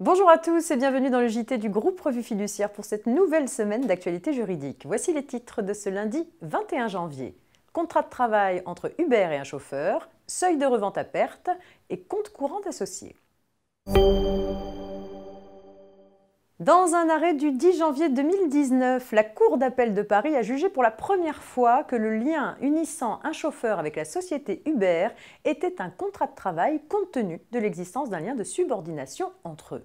Bonjour à tous et bienvenue dans le JT du groupe Revue Fiduciaire pour cette nouvelle semaine d'actualité juridique. Voici les titres de ce lundi 21 janvier. Contrat de travail entre Uber et un chauffeur, seuil de revente à perte et compte courant associé. Dans un arrêt du 10 janvier 2019, la Cour d'appel de Paris a jugé pour la première fois que le lien unissant un chauffeur avec la société Uber était un contrat de travail compte tenu de l'existence d'un lien de subordination entre eux.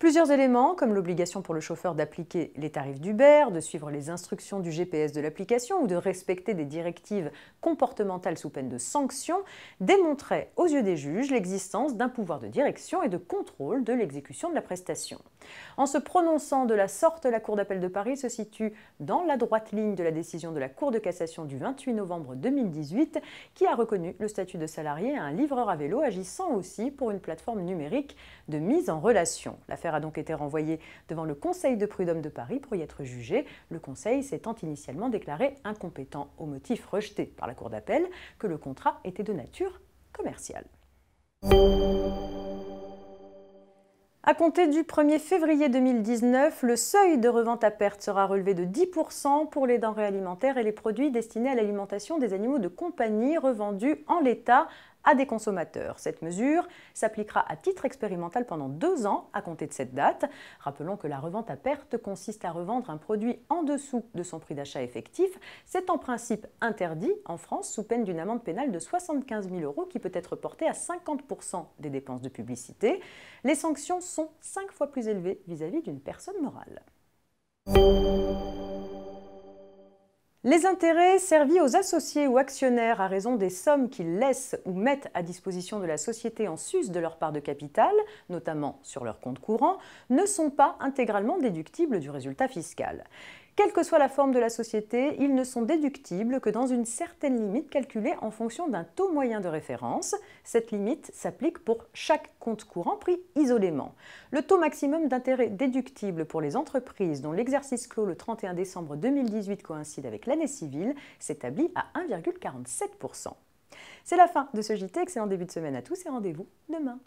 Plusieurs éléments, comme l'obligation pour le chauffeur d'appliquer les tarifs d'Uber, de suivre les instructions du GPS de l'application ou de respecter des directives comportementales sous peine de sanction, démontraient aux yeux des juges l'existence d'un pouvoir de direction et de contrôle de l'exécution de la prestation. En se prononçant de la sorte, la Cour d'appel de Paris se situe dans la droite ligne de la décision de la Cour de cassation du 28 novembre 2018 qui a reconnu le statut de salarié à un livreur à vélo agissant aussi pour une plateforme numérique de mise en relation a donc été renvoyé devant le Conseil de prud'homme de Paris pour y être jugé. le Conseil s'étant initialement déclaré incompétent au motif rejeté par la Cour d'appel que le contrat était de nature commerciale. À compter du 1er février 2019, le seuil de revente à perte sera relevé de 10% pour les denrées alimentaires et les produits destinés à l'alimentation des animaux de compagnie revendus en l'état à des consommateurs. Cette mesure s'appliquera à titre expérimental pendant deux ans à compter de cette date. Rappelons que la revente à perte consiste à revendre un produit en dessous de son prix d'achat effectif. C'est en principe interdit en France sous peine d'une amende pénale de 75 000 euros qui peut être portée à 50% des dépenses de publicité. Les sanctions sont cinq fois plus élevées vis-à-vis d'une personne morale. Les intérêts servis aux associés ou actionnaires à raison des sommes qu'ils laissent ou mettent à disposition de la société en sus de leur part de capital, notamment sur leur compte courant, ne sont pas intégralement déductibles du résultat fiscal. Quelle que soit la forme de la société, ils ne sont déductibles que dans une certaine limite calculée en fonction d'un taux moyen de référence. Cette limite s'applique pour chaque compte courant pris isolément. Le taux maximum d'intérêt déductible pour les entreprises dont l'exercice clos le 31 décembre 2018 coïncide avec l'année civile s'établit à 1,47%. C'est la fin de ce JT, excellent début de semaine à tous et rendez-vous demain.